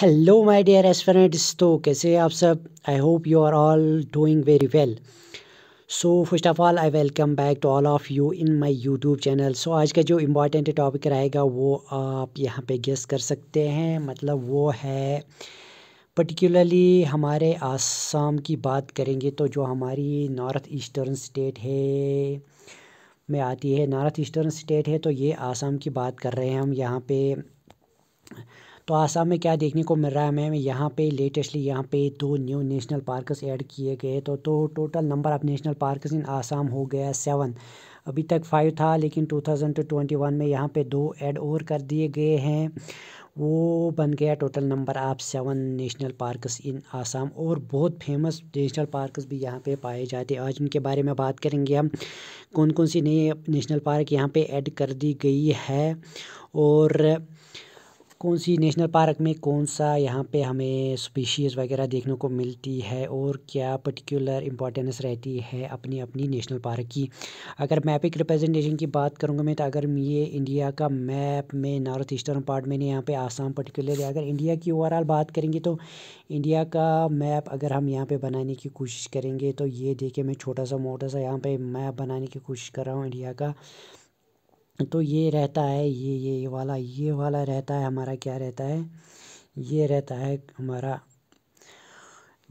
hello my dear aspirants तो कैसे आप सब I hope you are all doing very well so first of all I welcome back to all of you in my YouTube channel so आज का जो important topic रहेगा वो आप यहाँ पे गेस कर सकते हैं मतलब वो है पर्टिकुलरली हमारे आसाम की बात करेंगे तो जो हमारी नॉर्थ ईस्टर्न स्टेट है में आती है नॉर्थ ईस्टर्न स्टेट है तो ये आसाम की बात कर रहे हैं हम यहाँ पर तो आसाम में क्या देखने को मिल रहा है मैम यहाँ पे लेटेस्टली यहाँ पे दो न्यू नेशनल पार्कस ऐड किए गए तो तो total number of national parks in Assam हो गया सेवन अभी तक फाइव था लेकिन वन में यहाँ पे दो ऐड और कर दिए गए हैं वो बन गया total number of seven national parks in Assam और बहुत फेमस नेशनल पार्कस भी यहाँ पे पाए जाते हैं आज उनके बारे में बात करेंगे हम कौन कौन सी नई नेशनल पार्क यहाँ पे ऐड कर दी गई है और कौन सी नेशनल पार्क में कौन सा यहाँ पे हमें स्पीशीज़ वगैरह देखने को मिलती है और क्या पर्टिकुलर इंपॉर्टेंस रहती है अपनी अपनी नेशनल पार्क की अगर मैपिक रिप्रेजेंटेशन की बात करूँगा मैं तो अगर ये इंडिया का मैप में नॉर्थ ईस्टर्न पार्ट में यहाँ पे आसाम पर्टिकुलरली अगर इंडिया की ओवरऑल बात करेंगे तो इंडिया का मैप अगर हम यहाँ पर बनाने की कोशिश करेंगे तो ये देखिए मैं छोटा सा मोटा सा यहाँ पर मैप बनाने की कोशिश कर रहा हूँ इंडिया का तो ये रहता है ये ये ये वाला ये वाला रहता है हमारा क्या रहता है ये रहता है हमारा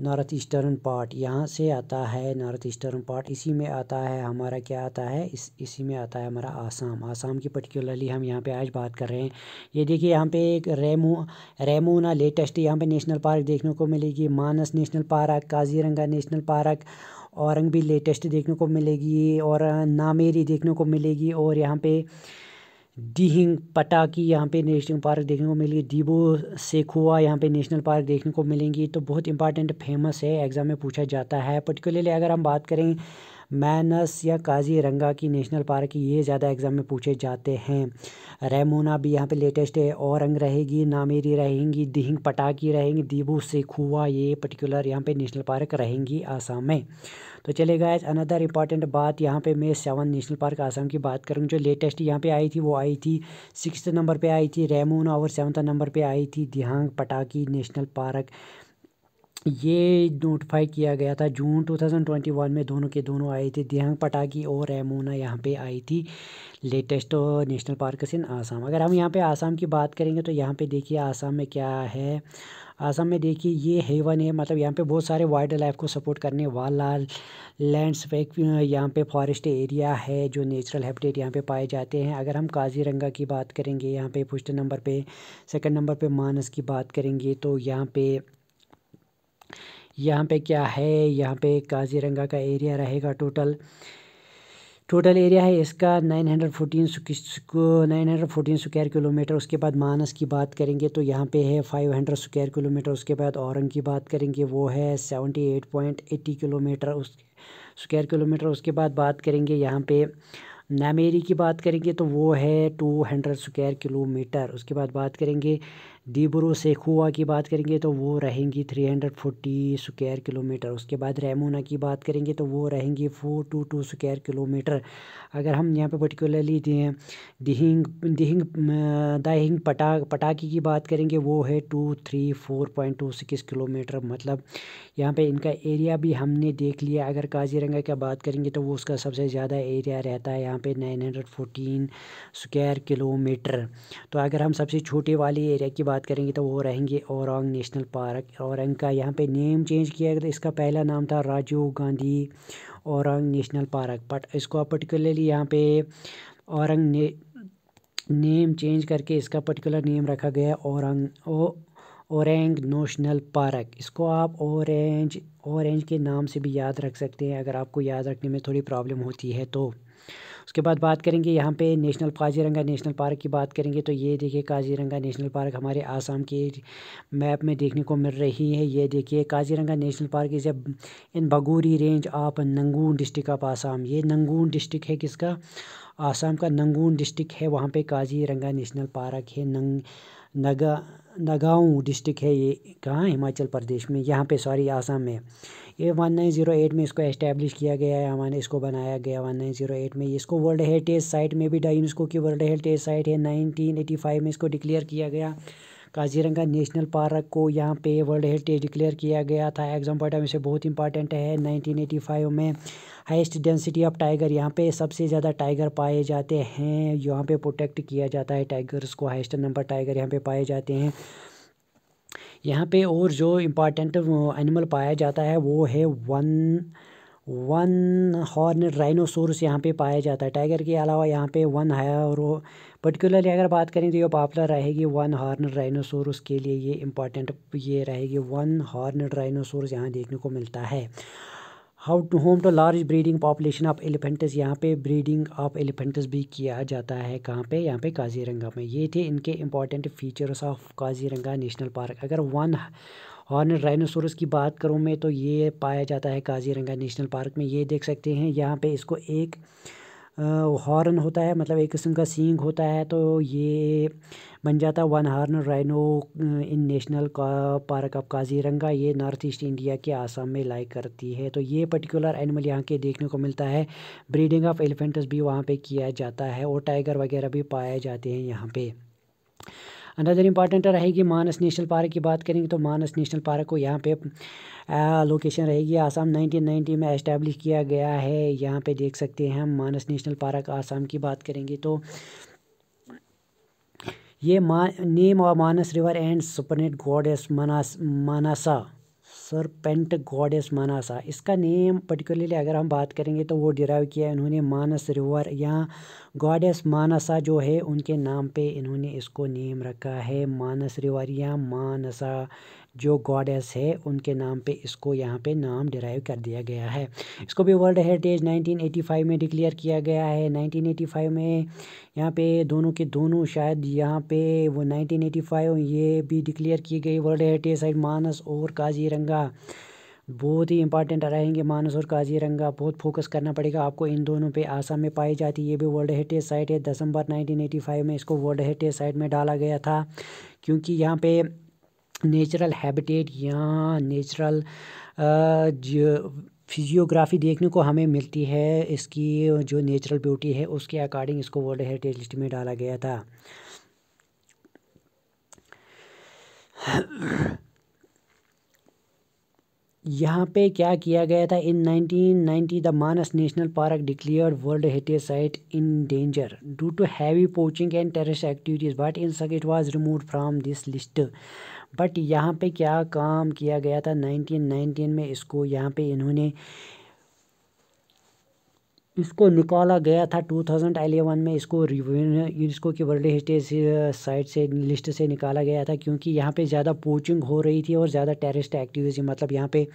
नॉर्थ ईस्टर्न पार्ट यहाँ से आता है नॉर्थ ईस्टर्न पार्ट इसी में आता है हमारा क्या आता है इस इसी में आता है हमारा आसाम आसाम की पर्टिकुलरली हम यहाँ पे आज बात कर रहे हैं ये देखिए यहाँ पे एक रेमो रेमोना लेटेस्ट यहाँ पे नेशनल पार्क देखने को मिलेगी Manas national park Kaziranga national park Orang भी लेटेस्ट देखने को मिलेगी और नामेरी देखने को मिलेगी और यहाँ पे डीहिंग पटाकी यहाँ पे नेशनल पार्क देखने को मिलेगी डिबो सेखुआ यहाँ पे नेशनल पार्क देखने को मिलेंगी तो बहुत इंपॉर्टेंट फेमस है एग्ज़ाम में पूछा जाता है पर्टिकुलरली अगर हम बात करें मैनस या काजीरंगा की नेशनल पार्क ये ज़्यादा एग्ज़ाम में पूछे जाते हैं रेमोना भी यहाँ पे लेटेस्ट है औरंग रहेगी नामेरी रहेंगी दिहिंग पटाकी रहेंगी दीबू सेखुआ ये पर्टिकुलर यहाँ पे नेशनल पार्क रहेंगी आसाम में तो चले गए अनदर इंपॉर्टेंट बात यहाँ पे मैं सेवन नेशनल पार्क आसाम की बात करूँ जो लेटेस्ट यहाँ पे आई थी वो आई थी सिक्स नंबर पे आई थी रेमोना और सेवन्थ नंबर पे आई थी दिहांग पटाकी नेशनल पार्क ये नोटिफाई किया गया था जून 2021 में दोनों के दोनों आए थे दिहंग पटाकी और एमोना यहाँ पे आई थी latest national parks in Assam अगर हम यहाँ पे आसाम की बात करेंगे तो यहाँ पे देखिए आसाम में क्या है आसाम में देखिए ये हेवन है मतलब यहाँ पे बहुत सारे वाइल्ड लाइफ को सपोर्ट करने वाला लैंड्स यहाँ पे फॉरेस्ट एरिया है जो नेचुरल हैबिटेट यहाँ पे पाए जाते हैं अगर हम काजीरंगा की बात करेंगे यहाँ पे फर्स्ट नंबर पे सेकंड नंबर पे मानस की बात करेंगे तो यहाँ पे यहाँ पे क्या है यहाँ पे काजीरंगा का एरिया रहेगा टोटल टोटल एरिया है इसका nine hundred fourteen nine hundred fourteen square kilometre उसके बाद मानस की बात करेंगे तो यहाँ पे है फाइव हंड्रेड स्क्वायर किलोमीटर उसके बाद औरंग की बात करेंगे वो है seventy eight point eighty kilometre उस स्क्वायर किलोमीटर उसके बाद बात करेंगे यहाँ पे नामेरी की बात करेंगे तो वो है टू हंड्रेड स्क्वायर किलोमीटर उसके बाद बात करेंगे डीब्रो सेखुआ की बात करेंगे तो वो रहेंगी थ्री हंड्रेड फोर्टी किलोमीटर उसके बाद रेमोना की बात करेंगे तो वो रहेंगी फोर टू टू किलोमीटर अगर हम यहाँ पे पर्टिकुलरली दिहिंग दिहिंग दाहिंग पटा पटाखी की बात करेंगे वो है two three four point two six kilometre मतलब यहाँ पे इनका एरिया भी हमने देख लिया अगर काजीरंगा का बात करेंगे तो वो उसका सबसे ज़्यादा एरिया रहता है यहाँ पर नाइन हंड्रेड किलोमीटर तो अगर हम सबसे छोटे वाले एरिया की बात बात करेंगे तो वो रहेंगे औरंग नेशनल पार्क औरंग का यहाँ पे नेम चेंज किया गया तो इसका पहला नाम था Rajiv Gandhi Orang national park but इसको आप पर्टिकुलरली यहाँ पे औरंग ने नेम चेंज करके इसका पर्टिकुलर नेम रखा गया औरंग ओ औरंग नेशनल पार्क इसको आप औरेंज औरेंज के नाम से भी याद रख सकते हैं अगर आपको याद रखने में थोड़ी प्रॉब्लम होती है तो उसके बाद बात करेंगे यहाँ पे नेशनल काजीरंगा नेशनल पार्क की बात करेंगे तो ये देखिए काजीरंगा नेशनल पार्क हमारे आसाम के मैप में देखने को मिल रही है ये देखिए Kaziranga national park is in Bagori range of Nagaon district of Assam ये नंगून डिस्ट्रिक्ट है किसका आसाम का नंगून डिस्ट्रिक्ट है वहाँ पे काजीरंगा नेशनल पार्क है नंग नगा नगाँव डिस्ट्रिक्ट है ये कहाँ हिमाचल प्रदेश में यहाँ पे सॉरी आसाम में ये वन नाइन ज़ीरो एट में इसको इस्टेब्लिश किया गया है हमारे इसको बनाया गया वन नाइन ज़ीरो एट में इसको वर्ल्ड हेरिटेज साइट में भी यूनेस्को की वर्ल्ड हेरिटेज साइट है नाइनटीन एटी फाइव में इसको डिक्लेयर किया गया काजीरंगा नेशनल पार्क को यहाँ पे वर्ल्ड हेरिटेज डिक्लेयर किया गया था एग्जाम पॉइंट ऑफ से बहुत इंपॉर्टेंट है 1985 में हाइस्ट डेंसिटी ऑफ टाइगर यहाँ पे सबसे ज़्यादा टाइगर पाए जाते हैं यहाँ पे प्रोटेक्ट किया जाता है टाइगर्स को हाइस्ट नंबर टाइगर यहाँ पे पाए जाते हैं यहाँ पे और जो इम्पॉर्टेंट एनिमल पाया जाता है वो है वन वन हॉर्न राइनोसोरस यहाँ पे पाया जाता है टाइगर के अलावा यहाँ पे वन है और वो पर्टिकुलरली अगर बात करें तो ये पॉपुलर रहेगी वन हॉर्न राइनोसोरस के लिए ये इंपॉर्टेंट ये रहेगी वन हॉर्न राइनोसोरस यहाँ देखने को मिलता है how to home to large breeding population of elephants यहाँ पे ब्रीडिंग ऑफ एलिफेंटस भी किया जाता है कहाँ पे यहाँ पे काजीरंगा में ये थे इनके important features of Kaziranga national park अगर वन और राइनोसोरस की बात करूँ मैं तो ये पाया जाता है काजीरंगा नेशनल पार्क में ये देख सकते हैं यहाँ पे इसको एक हॉर्न होता है मतलब एक किस्म का सींग होता है तो ये बन जाता है one horn rhino in national park of Kaziranga ये नॉर्थ ईस्ट इंडिया के आसाम में लाइक करती है तो ये पर्टिकुलर एनिमल यहाँ के देखने को मिलता है ब्रीडिंग ऑफ एलिफेंट्स भी वहाँ पे किया जाता है और टाइगर वगैरह भी पाए जाते हैं यहाँ पर अनदर इंपॉर्टेंट रहेगी मानस नेशनल पार्क की बात करेंगे तो मानस नेशनल पार्क को यहाँ पे लोकेशन रहेगी आसाम 1990 में एस्टेब्लिश किया गया है यहाँ पे देख सकते हैं हम मानस नेशनल पार्क आसाम की बात करेंगे तो ये मा नेम और Manas river and serpent god Manas Manasa serpent goddess Manasa इसका नेम पर्टिकुलरली अगर हम बात करेंगे तो वो डिराइव किया इन्होंने मानस रिवर या गॉडेस मानसा जो है उनके नाम पे इन्होंने इसको नेम रखा है मानस रिवर या मानसा जो गॉडेस है उनके नाम पे इसको यहाँ पे नाम डिराइव कर दिया गया है इसको भी वर्ल्ड हेरिटेज 1985 में डिक्लेयर किया गया है 1985 में यहाँ पे दोनों के दोनों शायद यहाँ पे वो 1985 ये भी डिक्लेयर की गई वर्ल्ड हेरिटेज साइट मानस और काजीरंगा बहुत ही इंपॉर्टेंट रहेंगे मानस और काजीरंगा बहुत फोकस करना पड़ेगा आपको इन दोनों पे आसाम में पाई जाती है ये भी वर्ल्ड हेरिटेज साइट है दिसंबर 1985 में इसको वर्ल्ड हेरिटेज साइट में डाला गया था क्योंकि यहाँ पे नेचुरल हैबिटेट या नेचुरल फिजियोग्राफी देखने को हमें मिलती है इसकी जो नेचुरल ब्यूटी है उसके अकॉर्डिंग इसको वर्ल्ड हेरिटेज लिस्ट में डाला गया था यहाँ पे क्या किया गया था in 1990 the Manas national park declared world heritage site in danger due to heavy poaching and terrorist activities but in सक it was remove from this list but यहाँ पे क्या काम किया गया था 1919 में इसको यहाँ पे इन्होंने इसको निकाला गया था 2011 में इसको यूनेस्को की वर्ल्ड हेरिटेज साइट से लिस्ट से निकाला गया था क्योंकि यहाँ पे ज़्यादा पोचिंग हो रही थी और ज़्यादा टेररिस्ट एक्टिविटी मतलब यहाँ पे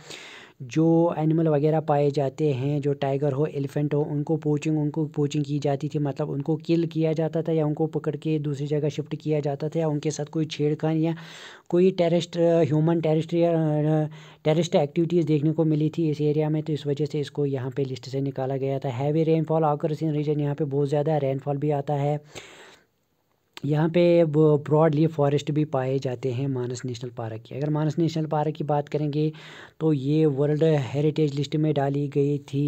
जो एनिमल वगैरह पाए जाते हैं जो टाइगर हो एलिफेंट हो उनको पोचिंग उनको पोचिंग की जाती थी मतलब उनको किल किया जाता था या उनको पकड़ के दूसरी जगह शिफ्ट किया जाता था या उनके साथ कोई छेड़खानी या कोई टेरिस्ट ह्यूमन टेरिस्ट या टेरिस्ट एक्टिविटीज़ देखने को मिली थी इस एरिया में तो इस वजह से इसको यहाँ पर लिस्ट से निकाला गया था हैवी रेनफॉल आकर रीजन यहाँ पर बहुत ज़्यादा रेनफॉल भी आता है यहाँ पे ब्रॉडली फॉरेस्ट भी पाए जाते हैं मानस नेशनल पार्क की अगर मानस नेशनल पार्क की बात करेंगे तो ये वर्ल्ड हेरिटेज लिस्ट में डाली गई थी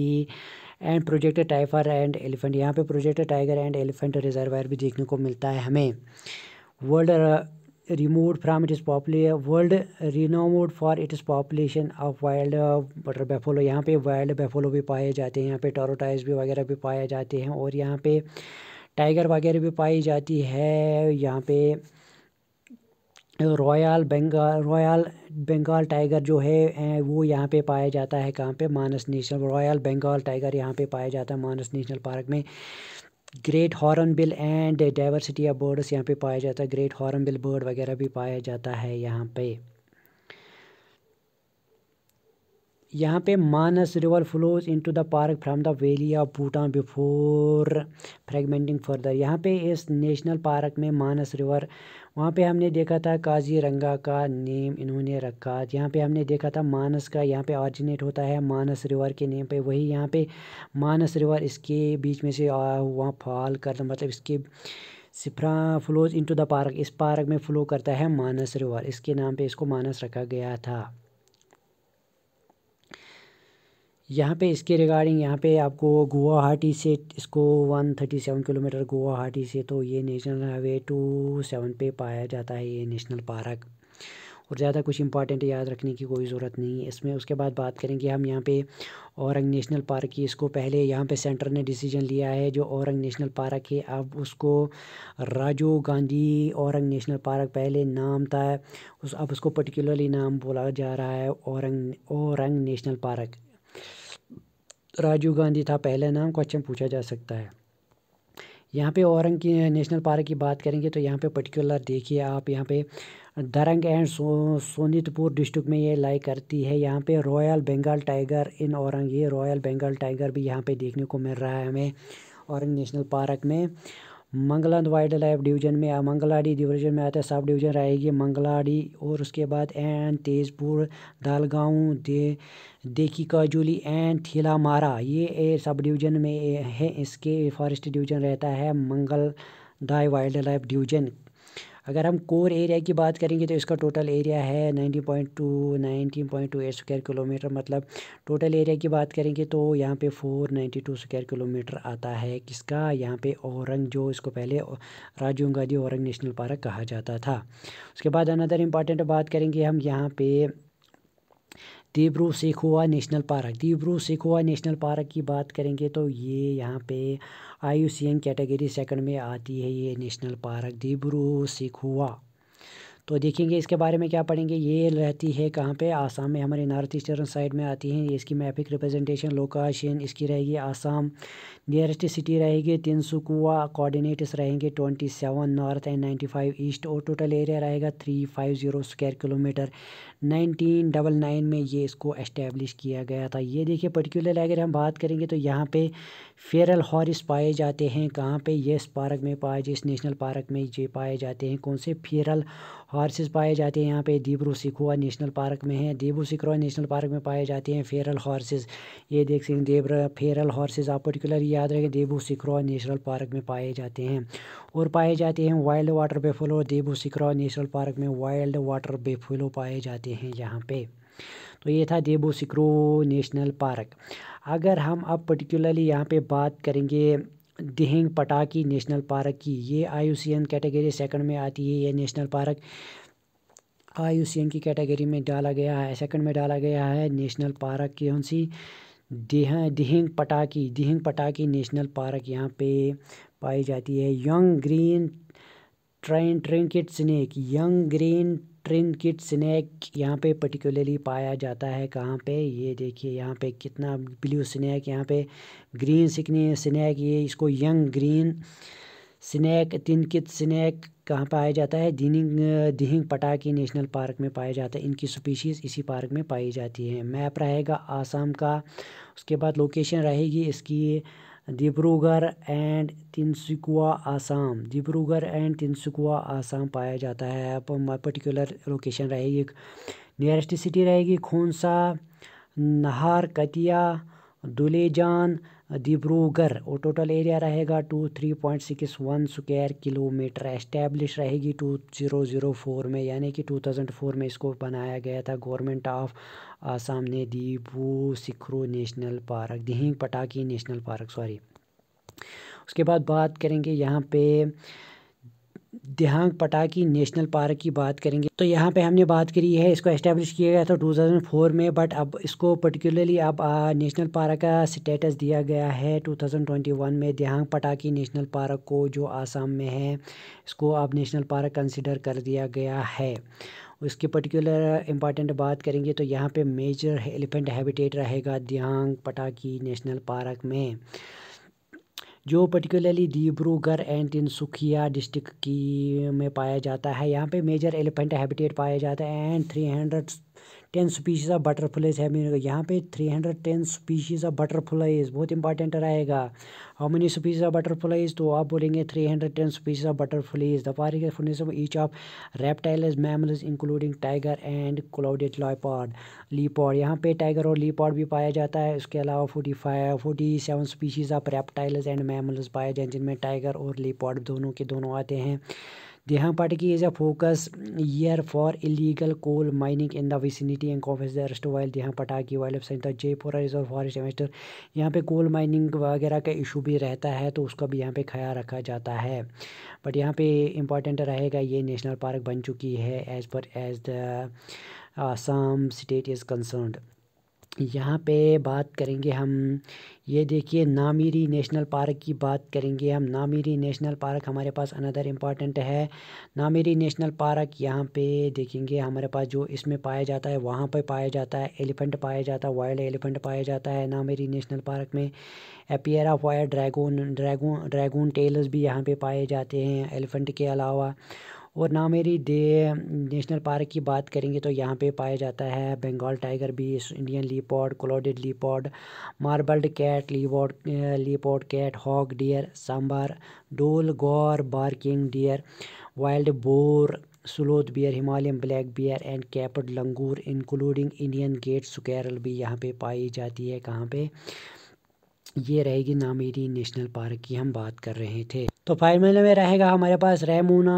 and project tiger and elephant यहाँ पे project tiger and elephant reservoir भी देखने को मिलता है हमें world from it is its world renowned for it is population of wild water buffalo यहाँ पे वाइल्ड बेफोलो भी पाए जाते हैं यहाँ पे टोरोटाइज भी वगैरह भी पाए जाते हैं और यहाँ पे टाइगर वगैरह भी पाई जाती है यहाँ पे royal Bengal royal Bengal tiger जो है वो यहाँ पे पाया जाता है कहाँ पे Manas national royal Bengal tiger यहाँ पे पाया जाता है मानस नेशनल पार्क में great hornbill and diversity of birds यहाँ पे पाया जाता है ग्रेट हॉर्न बिल बर्ड वगैरह भी पाया जाता है यहाँ पे यहाँ पे Manas river flows into the park from the valley of Bhutan before fragmenting further यहाँ पे इस नेशनल पार्क में मानस रिवर वहाँ पे हमने देखा था काजीरंगा का नेम इन्होंने रखा यहाँ पे हमने देखा था मानस का यहाँ पे ऑरिजिनेट होता है मानस रिवर के नेम पे वही यहाँ पे मानस रिवर इसके बीच में से हुआ फॉल कर मतलब इसके सिफ्रा फ्लोज इनटू द पार्क इस पार्क में फ़्लो करता है मानस रिवर इसके नाम पे इसको मानस रखा गया था यहाँ पे इसके रिगार्डिंग यहाँ पे आपको गुवाहाटी से इसको 137 किलोमीटर गुवाहाटी से तो ये नेशनल हाईवे टू सेवन पे पाया जाता है ये नेशनल पार्क और ज़्यादा कुछ इंपॉर्टेंट याद रखने की कोई ज़रूरत नहीं है इसमें उसके बाद बात करेंगे हम यहाँ पे औरंग नेशनल पार्क की इसको पहले यहाँ पे सेंटर ने डिसीजन लिया है जो औरंग नेशनल पार्क है अब उसको राजीव गांधी औरंग नेशनल पार्क पहले नाम था उस अब उसको पर्टिकुलरली नाम बोला जा रहा है औरंग औरंग नेशनल पार्क राजीव गांधी था पहला नाम क्वेश्चन पूछा जा सकता है यहाँ पे औरंग की नेशनल पार्क की बात करेंगे तो यहाँ पे पर्टिकुलर देखिए आप यहाँ पे Darrang and so, Sonitpur district में ये लाई करती है यहाँ पे royal Bengal tiger in Orang ये रॉयल बंगाल टाइगर भी यहाँ पे देखने को मिल रहा है हमें औरंग नेशनल पार्क में मंगलंद वाइल्ड लाइफ डिवीजन में मंगलाडी डिवीजन में आता है सब डिवीजन रहेगी मंगलाडी और उसके बाद एंड तेजपुर दालगांव दे देखी काजुली एंड मारा ये ए, सब डिवीजन में है इसके फॉरेस्ट डिवीजन रहता है Mangaldai wildlife division अगर हम कोर एरिया की बात करेंगे तो इसका टोटल एरिया है ninety point two nineteen point two eight square kilometre मतलब टोटल एरिया की बात करेंगे तो यहाँ पे four ninety two square kilometre आता है किसका यहाँ पे औरंग जो इसको पहले राजीव गांधी औरंग नेशनल पार्क कहा जाता था उसके बाद अनदर इम्पॉर्टेंट बात करेंगे हम यहाँ पे Dibru Saikhowa national park Dibru Saikhowa national park की बात करेंगे तो ये यहाँ पे आई कैटेगरी सेकंड में आती है ये नेशनल पार्क दीब्रू सीखुआ तो देखेंगे इसके बारे में क्या पढ़ेंगे ये रहती है कहाँ पे आसाम में हमारे नॉर्थ ईस्टर्न साइड में आती है इसकी मैपिक रिप्रेजेंटेशन लोकाशन इसकी रहेगी आसाम नियरेस्ट सिटी रहेगी तीन कुआ कोऑर्डिनेट्स रहेंगे twenty seven north and ninety five east और टोटल एरिया रहेगा three five zero square kilometre 1999 में ये इसको एस्टेब्लिश किया गया था ये देखिए पर्टिकुलर अगर हम बात करेंगे तो यहाँ पे फेरल हॉर्स पाए जाते हैं कहाँ पे ये इस पार्क में पाए जिस नेशनल पार्क में ये पाए जाते हैं कौन से फेरल हॉर्सेस पाए जाते हैं यहाँ पे दीबरू सिखुआ नेशनल पार्क में है देबरू सिखुआ नेशनल पार्क में पाए जाते हैं फेरल हॉर्सेज ये देख सकते हैं देब्र फेरल हॉर्सेज आप पर्टिकुलर याद रखें देबू सिखुआ नेशनल पार्क में पाए जाते हैं और पाए जाते हैं wild water buffalo Dibru Saikhowa national park में वाइल्ड वाटर बेफलो पाए जाते हैं सकते हैं यहाँ पे तो ये था देबो सिक्रो नेशनल पार्क अगर हम अब पर्टिकुलरली यहाँ पे बात करेंगे दिहिंग पटाकी नेशनल पार्क की ये आई कैटेगरी सेकंड में आती है ये नेशनल पार्क आई की कैटेगरी में डाला गया है सेकंड में डाला गया है नेशनल पार्क कौन सी दिहिंग पटाकी दिहिंग पटाकी नेशनल पार्क यहाँ पे पाई जाती है young green train trinket snake young green trinket snake यहाँ पे पर्टिकुलरली पाया जाता है कहाँ पे ये देखिए यहाँ पे कितना ब्लू स्नैक यहाँ पे ग्रीन सिकनी स्नैक ये इसको young green snake trinket snake कहाँ पाया जाता है दिनिंग दिहिंग पटाकी नेशनल पार्क में पाया जाता है इनकी स्पीशीज़ इसी पार्क में पाई जाती है मैप रहेगा आसाम का उसके बाद लोकेशन रहेगी इसकी डिब्रूगढ़ एंड तिनसुकुआ आसाम डिब्रूगढ़ एंड तिनसुकुआ आसाम पाया जाता है आप पर्टिकुलर लोकेशन रहेगी एक नियरेस्ट सिटी रहेगी खोनसा नहार कतिया दुलेजान डिब्रूगढ़ और टोटल एरिया रहेगा two three point six one square kilometre establish रहेगी टू ज़ीरो ज़ीरो फोर में यानी कि टू थाउजेंड फोर में इसको बनाया गया था गवर्नमेंट ऑफ आसाम ने Dibru Saikhowa national park Dihing Patkai national park sorry उसके बाद बात करेंगे यहाँ पे देहांग पटाकी नेशनल पार्क की बात करेंगे तो यहाँ पे हमने बात करी है इसको इस्टेब्लिश किया गया था 2004 में बट अब इसको पर्टिकुलरली अब नेशनल पार्क का स्टेटस दिया गया है 2021 में देहांग पटाकी नेशनल पार्क को जो आसाम में है इसको अब नेशनल पार्क कंसिडर कर दिया गया है उसकी पर्टिकुलर इम्पॉर्टेंट बात करेंगे तो यहाँ पे मेजर एलिफेंट हैबिटेट रहेगा दियांग पटाकी नेशनल पार्क में जो particularly Dibrugarh and Tinsukia district की में पाया जाता है यहाँ पे मेजर एलिफेंट हैबिटेट पाया जाता है and three hundred ten species of butterflies है मेरे यहाँ पे three hundred ten species of butterflies बहुत इंपॉर्टेंट रहेगा how many species of butterflies तो आप बोलेंगे three hundred ten species of butterflies the फारिगनेस of each of reptiles mammals including tiger and clouded leopard leopard यहाँ पे टाइगर और लीपॉड भी पाया जाता है उसके अलावा forty five forty seven species of reptile and mammals पाए जाए जिनमें टाइगर और लीपॉड दोनों के दोनों आते हैं They have is as focus year for illegal coal mining in in the vicinity and confess the arrest while they have Patkai while of centre Jeypore reserve forest investor यहाँ पे कोल माइनिंग वगैरह का इशू भी रहता है तो उसका भी यहाँ पे ख्याल रखा जाता है बट यहाँ पे इम्पॉर्टेंट रहेगा ये नेशनल पार्क बन चुकी है as per as the Assam state is concerned यहाँ पे बात करेंगे हम ये देखिए नामीरी नेशनल पार्क की बात करेंगे हम नामीरी नेशनल पार्क हमारे पास अनदर इम्पॉर्टेंट है नामीरी नेशनल पार्क यहाँ पे देखेंगे हमारे पास जो इसमें पाया जाता है वहाँ पे पाया जाता है एलिफेंट पाया जाता है वाइल्ड एलिफेंट पाया जाता है नामीरी नेशनल पार्क में एपियर वायर ड्रैगन ड्रैगन ड्रैगन टेल्स भी यहाँ पर पाए जाते हैं एलिफेंट के अलावा और नामेरी दे नेशनल पार्क की बात करेंगे तो यहाँ पे पाया जाता है बंगाल टाइगर भी Indian leopard clouded leopard marbled cat leopard leopard cat hog deer sambar dhole gaur barking deer wild boar sloth bear Himalayan black bear and capped langur including Indian गेट स्कैरल भी यहाँ पे पाई जाती है कहाँ पे ये रहेगी नामेरी नेशनल पार्क की हम बात कर रहे थे तो फाइनल में रहेगा हमारे पास रेमूना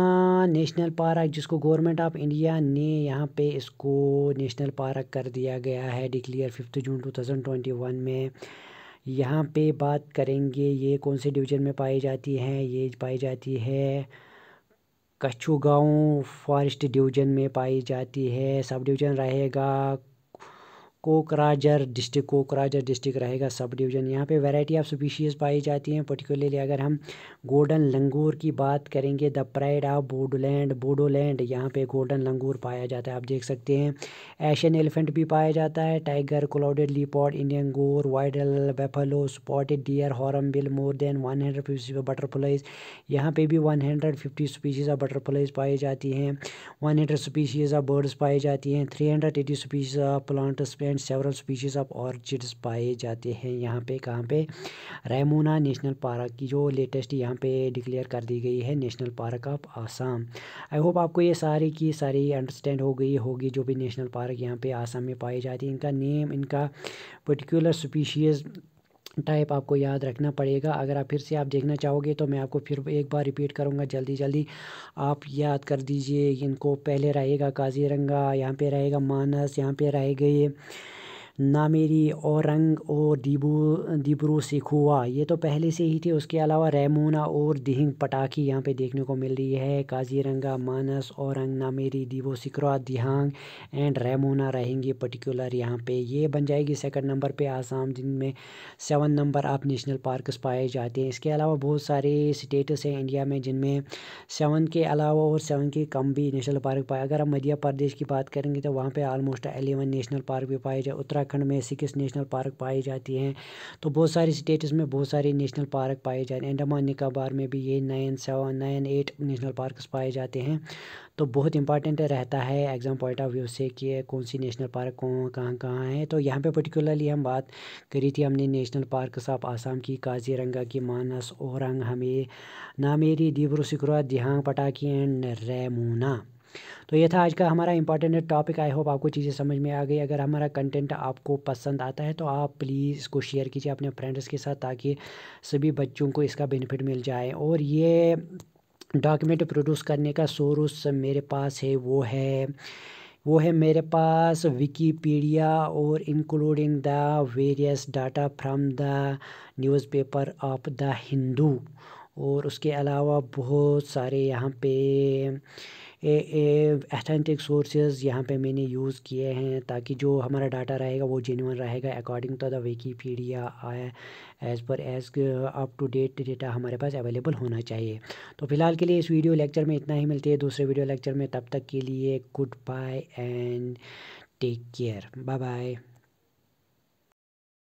नेशनल पार्क जिसको गवर्नमेंट ऑफ इंडिया ने यहाँ पे इसको नेशनल पार्क कर दिया गया है डिक्लेयर फिफ्थ जून 2021 में यहाँ पे बात करेंगे ये कौन से डिवीज़न में पाई जाती है ये पाई जाती है कछू गाँव फॉरेस्ट डिवीज़न में पाई जाती है सब डिवीज़न रहेगा कोकराजर डिस्ट्रिक्ट कोकराजर डिस्ट्रिक्ट रहेगा सब डिवीज़न यहाँ पे वैरायटी ऑफ स्पीशीज़ पाई जाती हैं पर्टिकुलरली अगर हम गोल्डन लंगूर की बात करेंगे the pride of Bodoland Bodoland यहाँ पे गोल्डन लंगूर पाया जाता है आप देख सकते हैं एशियन एलिफेंट भी पाया जाता है tiger clouded leopard Indian gaur white buffalo spotted deer hornbill more than one hundred fifty butterflies यहाँ पर भी one hundred fifty species of butterflies पाई जाती हैं one hundred species of birds पाई जाती हैं three hundred species of plants and several species of orchids पाए जाते हैं यहाँ पे कहाँ पे रेमोना नेशनल पार्क की जो लेटेस्ट यहाँ पे डिक्लेयर कर दी गई है national park of Assam I hope आपको ये सारी की सारी अंडरस्टैंड हो गई होगी जो भी नेशनल पार्क यहाँ पे आसाम में पाई जाती है इनका नेम इनका पर्टिकुलर स्पीशीज़ टाइप आपको याद रखना पड़ेगा अगर आप फिर से आप देखना चाहोगे तो मैं आपको फिर एक बार रिपीट करूँगा जल्दी जल्दी आप याद कर दीजिए इनको पहले रहेगा काजीरंगा यहाँ पे रहेगा मानस यहाँ पे रह गए नामेरी औरंग और दीबू दीबरो सिखुआ ये तो पहले से ही थे उसके अलावा रेमोना और दिहिंग पटाखी यहाँ पे देखने को मिल रही है काजीरंगा मानस औरंग नामेरी डिबो सिकरा दिहांग एंड रेमोना रहेंगे पर्टिकुलर यहाँ पे ये बन जाएगी सेकंड नंबर पे आसाम जिनमें सेवन नंबर आप नेशनल पार्कस पाए जाते हैं इसके अलावा बहुत सारे स्टेट्स हैं इंडिया में जिनमें सेवन के अलावा और सेवन के कम भी नेशनल पार्क पाए अगर हम मध्य प्रदेश की बात करेंगे तो वहाँ पर आलमोस्ट एलेवन नेशनल पार्क भी पाए जाए उत्तराखंड उत्तराखंड में सिक्स नेशनल पार्क पाई जाती हैं तो बहुत सारे स्टेट्स में बहुत सारे नेशनल पार्क पाए जाते हैं अंडमान निकोबार में भी ये nine seven nine eight national parks पाए जाते हैं तो बहुत इंपॉर्टेंट रहता है एग्ज़ाम पॉइंट ऑफ व्यू से कि कौन सी नेशनल पार्क कौन कहाँ कहाँ है तो यहाँ पे पर्टिकुलरली हम बात करी थी हमने नेशनल पार्कस ऑफ आसाम की काजीरंगा की मानस औरंग हमें नामेरी डिब्रू सिकरा दिहांग पटाखी एंड रेमूना तो ये था आज का हमारा इंपॉर्टेंट टॉपिक आई होप आपको चीज़ें समझ में आ गई अगर हमारा कंटेंट आपको पसंद आता है तो आप प्लीज़ इसको शेयर कीजिए अपने फ्रेंड्स के साथ ताकि सभी बच्चों को इसका बेनिफिट मिल जाए और ये डॉक्यूमेंट प्रोड्यूस करने का सोर्स मेरे पास है वो है वो है मेरे पास विकीपीडिया और including the various data from the newspaper of the Hindu और उसके अलावा बहुत सारे यहाँ पे एथेंटिक सोर्सेज यहाँ पे मैंने यूज़ किए हैं ताकि जो हमारा डाटा रहेगा वो जेन्यून रहेगा according to the Wikipedia as per as up to date data हमारे पास अवेलेबल होना चाहिए तो फिलहाल के लिए इस वीडियो लेक्चर में इतना ही मिलती है दूसरे वीडियो लेक्चर में तब तक के लिए goodbye and take care bye bye